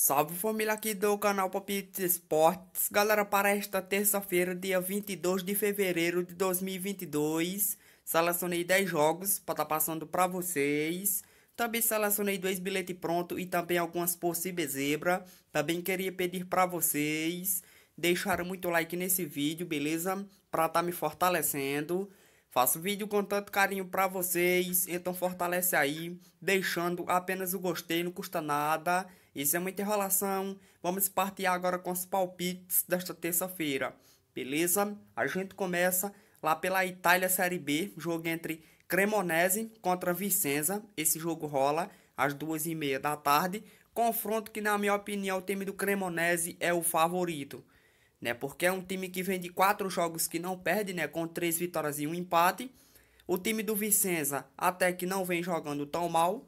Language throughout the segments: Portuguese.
Salve família aqui do canal Popit Esportes. Galera, para esta terça-feira, dia 22 de fevereiro de 2022, selecionei 10 jogos para estar tá passando para vocês. Também selecionei dois bilhetes pronto e também algumas possíveis zebra. Também queria pedir para vocês deixarem muito like nesse vídeo, beleza? Para estar tá me fortalecendo. Faço vídeo com tanto carinho para vocês, então fortalece aí, deixando apenas o gostei, não custa nada. Isso é muita enrolação. Vamos partir agora com os palpites desta terça-feira. Beleza? A gente começa lá pela Itália Série B, jogo entre Cremonese contra Vicenza. Esse jogo rola às duas e meia da tarde. Confronto que, na minha opinião, o time do Cremonese é o favorito. Né? Porque é um time que vem de quatro jogos que não perde, né? com três vitórias e um empate. O time do Vicenza até que não vem jogando tão mal,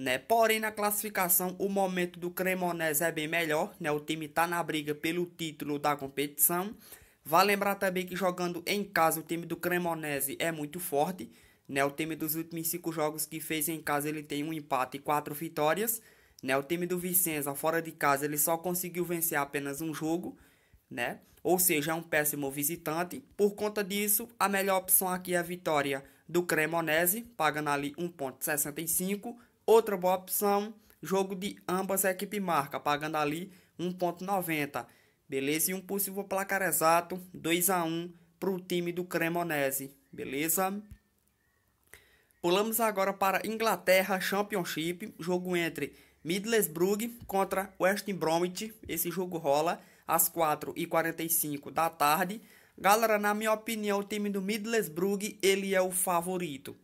né? Porém, na classificação, o momento do Cremonese é bem melhor. Né? O time está na briga pelo título da competição. Vale lembrar também que jogando em casa, o time do Cremonese é muito forte. Né? O time dos últimos cinco jogos que fez em casa, ele tem um empate e quatro vitórias. Né? O time do Vicenza, fora de casa, ele só conseguiu vencer apenas um jogo. Né? Ou seja, é um péssimo visitante. Por conta disso, a melhor opção aqui é a vitória do Cremonese, pagando ali 1,65 Outra boa opção, jogo de ambas a equipe marca, pagando ali 1.90, beleza? E um possível placar exato, 2 a 1 para o time do Cremonese, beleza? Pulamos agora para Inglaterra Championship, jogo entre Middlesbrough contra West Bromwich. Esse jogo rola às 4h45 da tarde. Galera, na minha opinião, o time do Middlesbrough, ele é o favorito,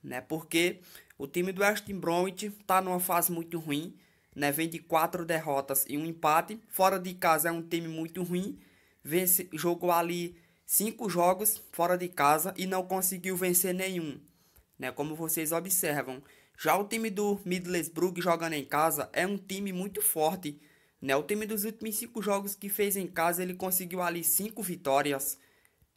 né? Porque o time do West Bromwich está numa fase muito ruim, né? Vem de quatro derrotas e um empate. Fora de casa é um time muito ruim. Vence, jogou ali cinco jogos fora de casa e não conseguiu vencer nenhum, né? Como vocês observam. Já o time do Middlesbrough jogando em casa é um time muito forte, né? O time dos últimos cinco jogos que fez em casa ele conseguiu ali cinco vitórias.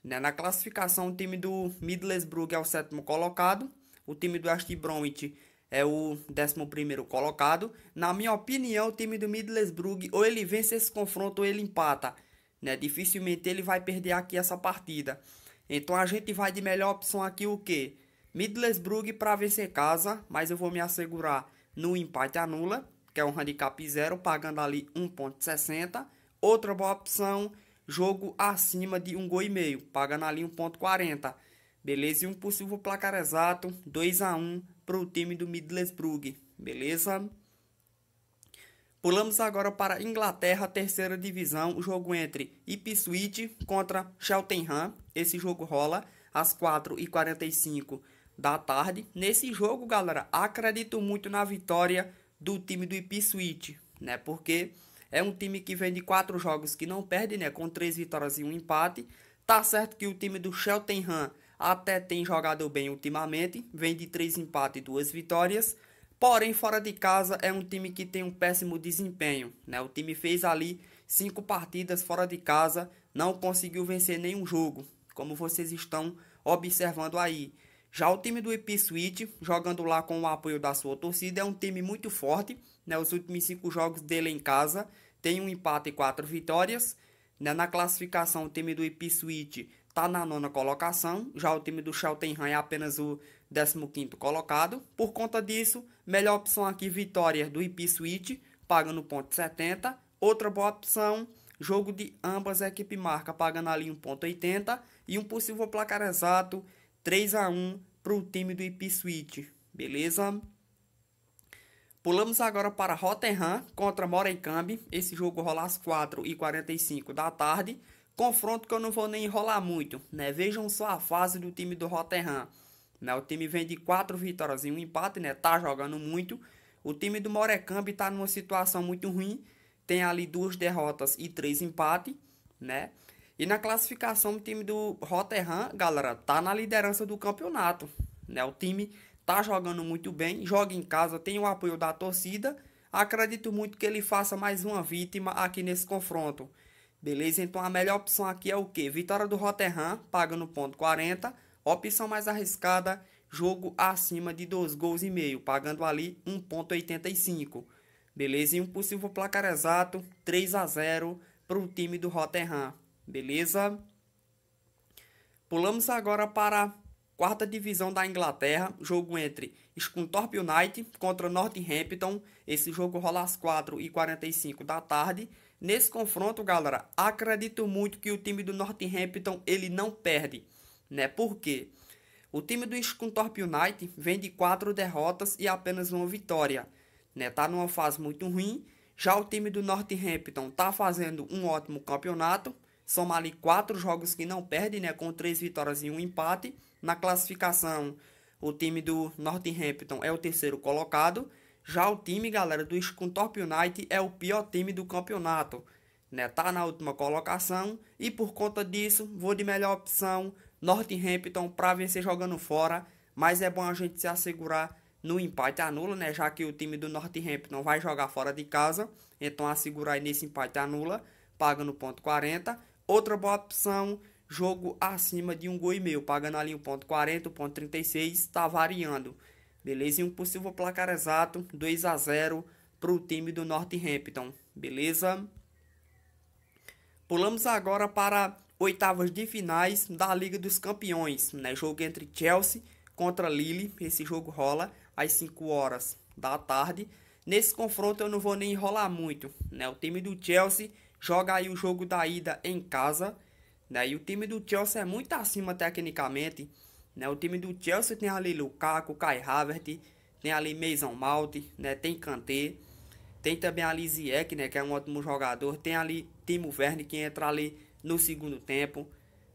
Né? Na classificação o time do Middlesbrough é o sétimo colocado o time do West Bromwich é o 11 colocado. Na minha opinião, o time do Middlesbrough, ou ele vence esse confronto ou ele empata. Né? Dificilmente ele vai perder aqui essa partida. Então a gente vai de melhor opção aqui o que? Middlesbrough para vencer casa, mas eu vou me assegurar no empate anula, que é um handicap zero, pagando ali 1.60. Outra boa opção, jogo acima de um gol e meio, pagando ali 1.40 beleza? E um possível placar exato, 2 a 1 para o time do Middlesbrough, beleza? Pulamos agora para Inglaterra, terceira divisão, o jogo entre Ipswich contra Cheltenham. Esse jogo rola às 4h45 da tarde. Nesse jogo, galera, acredito muito na vitória do time do Ipswich, né? Porque é um time que vem de quatro jogos que não perde, né? Com três vitórias e um empate. Tá certo que o time do Cheltenham até tem jogado bem ultimamente, vem de três empates e duas vitórias. Porém, fora de casa é um time que tem um péssimo desempenho. Né? O time fez ali cinco partidas fora de casa, não conseguiu vencer nenhum jogo, como vocês estão observando aí. Já o time do Ipswich, jogando lá com o apoio da sua torcida, é um time muito forte. Né? Os últimos cinco jogos dele em casa tem um empate e quatro vitórias. Né? Na classificação, o time do Ipswich está na nona colocação, já o time do Cheltenham é apenas o 15 colocado. Por conta disso, melhor opção aqui vitória do Ipswich, pagando 70. Outra boa opção, jogo de ambas a equipe marca, pagando ali 1.80 e um possível placar exato 3 a 1 para o time do Ipswich. Beleza? Pulamos agora para Rotherham contra Morecambe. Esse jogo rola às 4h45 da tarde. Confronto que eu não vou nem enrolar muito, né? Vejam só a fase do time do Rotterdam. Né? O time vem de quatro vitórias e um empate, né? Tá jogando muito. O time do Morecambe tá numa situação muito ruim. Tem ali duas derrotas e três empates, né? E na classificação, o time do Rotterdam, galera, tá na liderança do campeonato, né? O time tá jogando muito bem, joga em casa, tem o apoio da torcida. Acredito muito que ele faça mais uma vítima aqui nesse confronto. Beleza? Então a melhor opção aqui é o que? Vitória do Rotterdam, pagando ponto 40. Opção mais arriscada, jogo acima de 2 gols e meio, pagando ali 1.85. Beleza? E um possível placar exato, 3 a 0 para o time do Rotterdam. Beleza? Pulamos agora para a quarta divisão da Inglaterra, jogo entre Scunthorpe United contra Northampton. Esse jogo rola às 4h45 da tarde. Nesse confronto, galera, acredito muito que o time do Northampton ele não perde, né? Por quê? O time do Scunthorpe United vem de quatro derrotas e apenas uma vitória, né? Tá numa fase muito ruim. Já o time do Northampton tá fazendo um ótimo campeonato, soma ali quatro jogos que não perde, né? Com três vitórias e um empate. Na classificação, o time do Northampton é o terceiro colocado. Já o time, galera, do Scunthorpe United é o pior time do campeonato. Né? Tá na última colocação e por conta disso, vou de melhor opção Northampton para vencer jogando fora, mas é bom a gente se assegurar no empate anula, né? Já que o time do Northampton vai jogar fora de casa, então assegurar nesse empate anula, no ponto 40. Outra boa opção, jogo acima de um gol e meio, pagando ali o ponto 40, o ponto 36, está variando beleza? E um possível placar exato, 2 a 0 para o time do Northampton, beleza? Pulamos agora para oitavas de finais da Liga dos Campeões, né? Jogo entre Chelsea contra Lille, esse jogo rola às 5 horas da tarde. Nesse confronto eu não vou nem enrolar muito, né? O time do Chelsea joga aí o jogo da ida em casa, né? E o time do Chelsea é muito acima tecnicamente né? O time do Chelsea tem ali Lukaku, Kai Havertz, tem ali Mason Mount, né? tem Kanté, tem também ali Ziyech, né? que é um ótimo jogador, tem ali Timo Werner que entra ali no segundo tempo.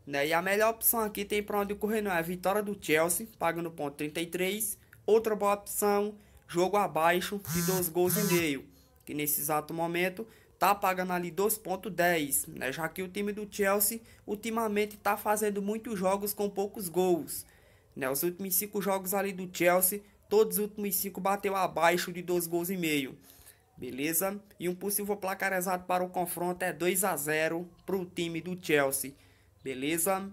Né? E a melhor opção aqui tem para onde correr não é a vitória do Chelsea, pagando ponto 33. Outra boa opção, jogo abaixo de dois gols e meio, que nesse exato momento tá pagando ali 2.10, né? Já que o time do Chelsea ultimamente tá fazendo muitos jogos com poucos gols. Né? Os últimos cinco jogos ali do Chelsea, todos os últimos cinco bateu abaixo de dois gols e meio. Beleza? E um possível placar exato para o confronto é 2 a 0 para o time do Chelsea. Beleza?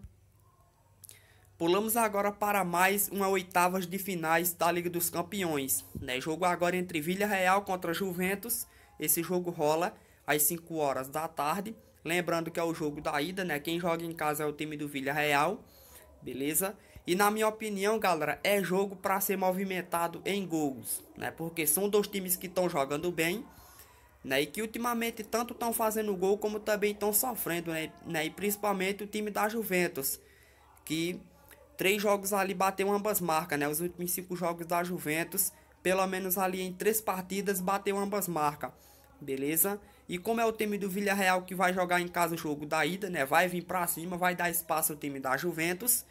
Pulamos agora para mais uma oitavas de finais da Liga dos Campeões. Né? Jogo agora entre Vila Real contra Juventus. Esse jogo rola às 5 horas da tarde. Lembrando que é o jogo da ida, né? Quem joga em casa é o time do Vila Real. Beleza? E na minha opinião, galera, é jogo para ser movimentado em gols, né? Porque são dois times que estão jogando bem, né? E que ultimamente tanto estão fazendo gol como também estão sofrendo, né? né? E principalmente o time da Juventus, que três jogos ali bateu ambas marcas, né? Os últimos cinco jogos da Juventus, pelo menos ali em três partidas, bateu ambas marcas, beleza? E como é o time do Villarreal que vai jogar em casa o jogo da ida, né? Vai vir para cima, vai dar espaço ao time da Juventus.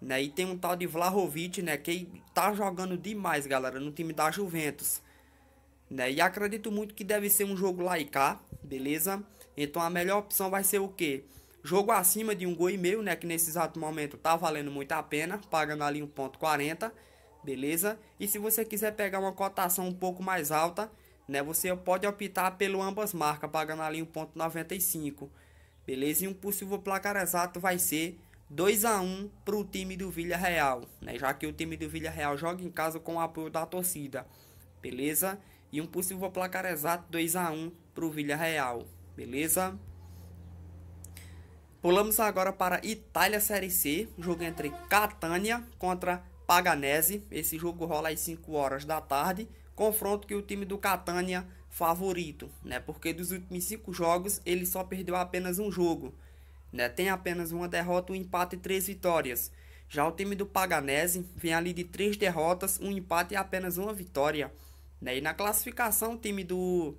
Né? E tem um tal de Vlahovic, né? Que tá jogando demais, galera, no time da Juventus. Né? E acredito muito que deve ser um jogo lá e cá, beleza? Então a melhor opção vai ser o quê? Jogo acima de um gol e meio, né? Que nesse exato momento tá valendo muito a pena, pagando ali 1.40, beleza? E se você quiser pegar uma cotação um pouco mais alta, né? Você pode optar pelo ambas marcas, pagando ali 1.95, beleza? E um possível placar exato vai ser 2 a 1 para o time do Villarreal, né? Já que o time do Villarreal joga em casa com o apoio da torcida, beleza? E um possível placar exato 2 a 1 para o Villarreal, beleza? Pulamos agora para Itália Série C, jogo entre Catania contra Paganese. Esse jogo rola às 5 horas da tarde. Confronto que o time do Catania favorito, né? Porque dos últimos 5 jogos ele só perdeu apenas um jogo né? Tem apenas uma derrota, um empate e três vitórias. Já o time do Paganese vem ali de três derrotas, um empate e apenas uma vitória. Né? E na classificação, o time do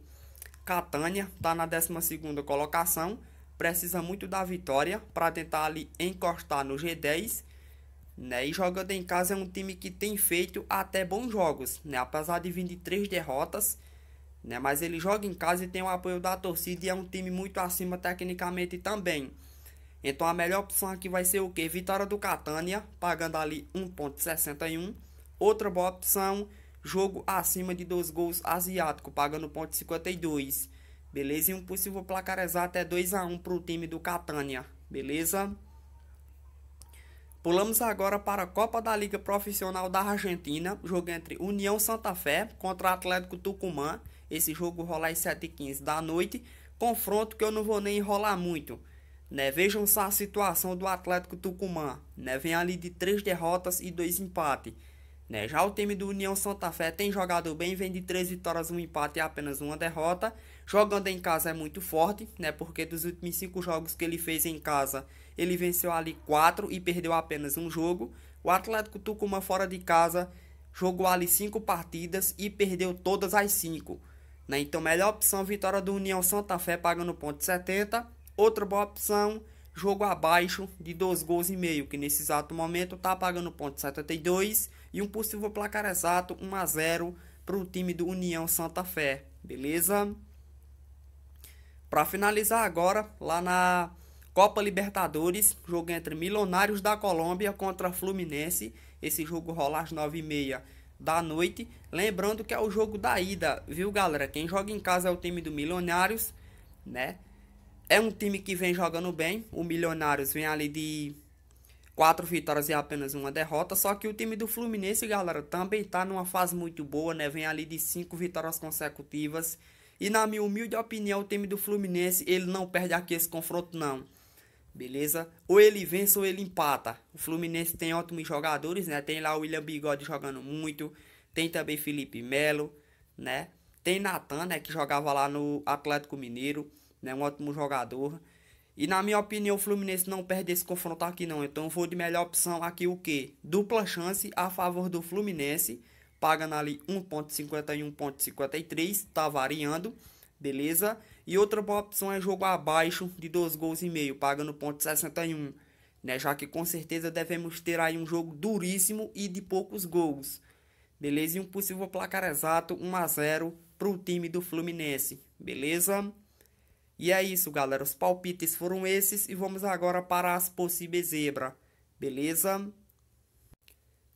Catania está na 12 colocação, precisa muito da vitória para tentar ali encostar no G10. Né? E jogando em casa é um time que tem feito até bons jogos, né? apesar de vir de três derrotas. Né? Mas ele joga em casa e tem o apoio da torcida e é um time muito acima tecnicamente também. Então a melhor opção aqui vai ser o que? Vitória do Catânia, pagando ali 1.61. Outra boa opção, jogo acima de 2 gols asiático, pagando 1.52. Beleza? E um possível placar exato é 2x1 para o time do Catânia. Beleza? Pulamos agora para a Copa da Liga Profissional da Argentina. Jogo entre União Santa Fé contra Atlético Tucumã. Esse jogo rolar às 7h15 da noite. Confronto que eu não vou nem enrolar muito. Né? Vejam só a situação do Atlético Tucumã. Né? Vem ali de três derrotas e dois empates. Né? Já o time do União Santa Fé tem jogado bem, vem de três vitórias, um empate e apenas uma derrota. Jogando em casa é muito forte, né? porque dos últimos cinco jogos que ele fez em casa, ele venceu ali quatro e perdeu apenas um jogo. O Atlético Tucumã fora de casa jogou ali cinco partidas e perdeu todas as cinco. Né? Então, melhor opção, vitória do União Santa Fé pagando ponto 70 Outra boa opção, jogo abaixo de 2 gols e meio, que nesse exato momento está pagando ponto e um possível placar exato 1 a 0 para o time do União Santa Fé, beleza? Para finalizar agora, lá na Copa Libertadores, jogo entre Milionários da Colômbia contra Fluminense. Esse jogo rola às 9h30 da noite. Lembrando que é o jogo da ida, viu galera? Quem joga em casa é o time do Milionários, né? É um time que vem jogando bem. O Milionários vem ali de quatro vitórias e apenas uma derrota. Só que o time do Fluminense, galera, também tá numa fase muito boa, né? Vem ali de cinco vitórias consecutivas. E na minha humilde opinião, o time do Fluminense, ele não perde aqui esse confronto não. Beleza? Ou ele vence ou ele empata. O Fluminense tem ótimos jogadores, né? Tem lá o William Bigode jogando muito. Tem também Felipe Melo, né? Tem Natan, né? Que jogava lá no Atlético Mineiro né? Um ótimo jogador. E na minha opinião, o Fluminense não perde esse confronto aqui não. Então eu vou de melhor opção aqui o quê? Dupla chance a favor do Fluminense. Pagando ali 1.51, 1.53. Tá variando. Beleza? E outra boa opção é jogo abaixo de 2 gols e meio. Pagando 0.61. Né? Já que com certeza devemos ter aí um jogo duríssimo e de poucos gols. Beleza? E um possível placar exato 1 a 0 para o time do Fluminense. Beleza? E é isso, galera. Os palpites foram esses e vamos agora para as possíveis zebra, beleza?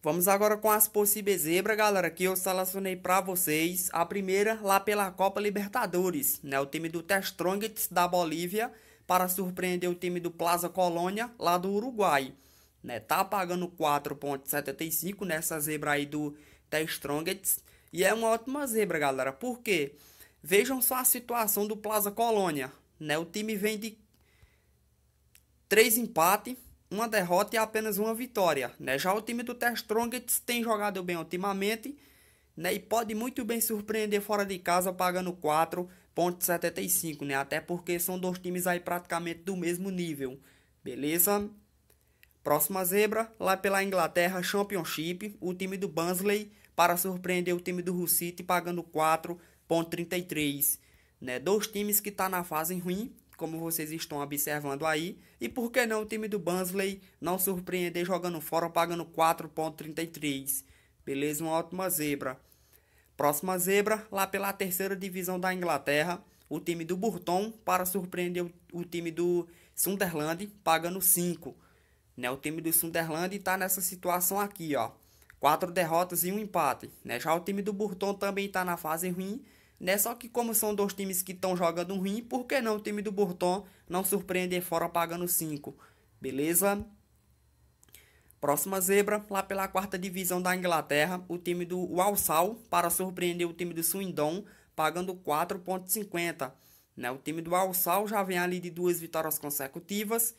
Vamos agora com as possíveis zebra, galera, que eu selecionei para vocês. A primeira lá pela Copa Libertadores, né? O time do Testrongets da Bolívia para surpreender o time do Plaza Colônia lá do Uruguai, né? Tá pagando 4.75 nessa zebra aí do Testrongets e é uma ótima zebra, galera. Por quê? Porque Vejam só a situação do Plaza Colônia. Né? O time vem de três empates, uma derrota e apenas uma vitória. Né? Já o time do Strongets tem jogado bem ultimamente né? e pode muito bem surpreender fora de casa pagando 4,75. Né? Até porque são dois times aí praticamente do mesmo nível. Beleza? Próxima zebra, lá pela Inglaterra, Championship, o time do Bansley para surpreender o time do Hussite pagando 4,75. 0,33. Né? Dois times que estão tá na fase ruim, como vocês estão observando aí. E por que não o time do Bansley não surpreender jogando fora pagando 4,33? Beleza, uma ótima zebra. Próxima zebra, lá pela terceira divisão da Inglaterra, o time do Burton para surpreender o, time do Sunderland pagando 5. Né? O time do Sunderland está nessa situação aqui, ó. Quatro derrotas e um empate. Né? Já o time do Burton também está na fase ruim né? Só que como são dois times que estão jogando ruim, por que não o time do Burton não surpreender fora pagando 5? Beleza? Próxima zebra, lá pela quarta divisão da Inglaterra, o time do Walsall para surpreender o time do Swindon, pagando 4.50, né? O time do Walsall já vem ali de duas vitórias consecutivas,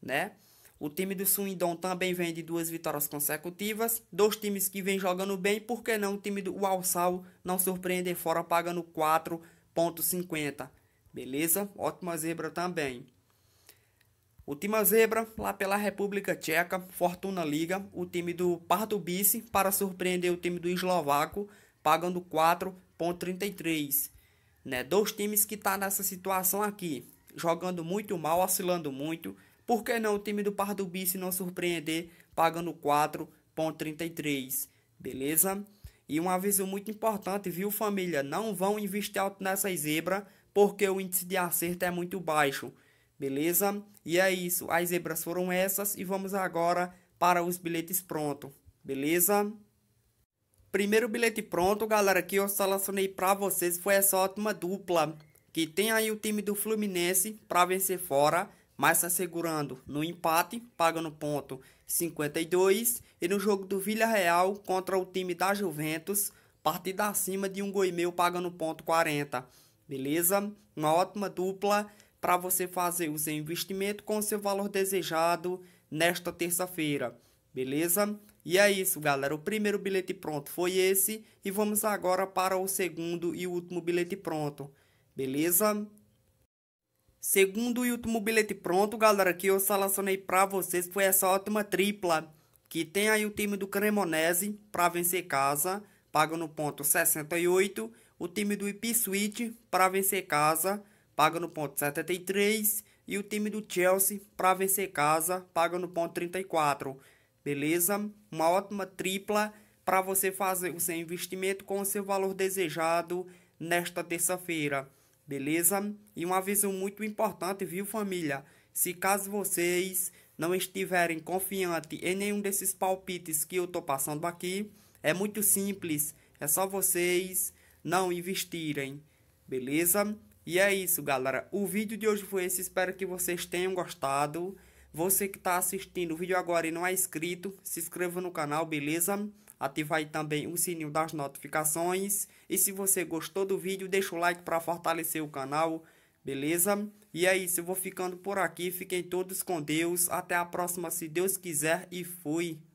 né? O time do Swindon também vem de duas vitórias consecutivas, dois times que vêm jogando bem, por que não o time do Walsall não surpreender fora pagando 4.50? Beleza? Ótima zebra também. O time Zebra, lá pela República Tcheca, Fortuna Liga, o time do Pardubice, para surpreender o time do Eslovaco, pagando 4.33. Né? Dois times que estão tá nessa situação aqui, jogando muito mal, oscilando muito, por que não o time do Pardubi se não surpreender pagando 4,33? Beleza? E um aviso muito importante, viu família? Não vão investir alto nessa zebra porque o índice de acerto é muito baixo. Beleza? E é isso. As zebras foram essas e vamos agora para os bilhetes pronto. Beleza? Primeiro bilhete pronto, galera, que eu selecionei para vocês foi essa ótima dupla. Que tem aí o time do Fluminense para vencer fora mas se tá assegurando no empate, pagando ponto 52. E no jogo do Villarreal contra o time da Juventus, partida acima de um gol e meio, pagando ponto 40. Beleza? Uma ótima dupla para você fazer o seu investimento com o seu valor desejado nesta terça-feira. Beleza? E é isso, galera. O primeiro bilhete pronto foi esse. E vamos agora para o segundo e último bilhete pronto. Beleza? Segundo e último bilhete pronto, galera, que eu selecionei para vocês foi essa ótima tripla. Que tem aí o time do Cremonese para vencer casa, paga no ponto 68. O time do Ipswich para vencer casa, paga no ponto 73. E o time do Chelsea para vencer casa, paga no ponto 34. Beleza? Uma ótima tripla para você fazer o seu investimento com o seu valor desejado nesta terça-feira beleza? E um aviso muito importante, viu, família? Se caso vocês não estiverem confiantes em nenhum desses palpites que eu tô passando aqui, é muito simples, é só vocês não investirem, beleza? E é isso, galera. O vídeo de hoje foi esse, espero que vocês tenham gostado. Você que está assistindo o vídeo agora e não é inscrito, se inscreva no canal, beleza? aí também o sininho das notificações. E se você gostou do vídeo, deixa o like para fortalecer o canal, beleza? E é isso, eu vou ficando por aqui. Fiquem todos com Deus. Até a próxima, se Deus quiser. E fui.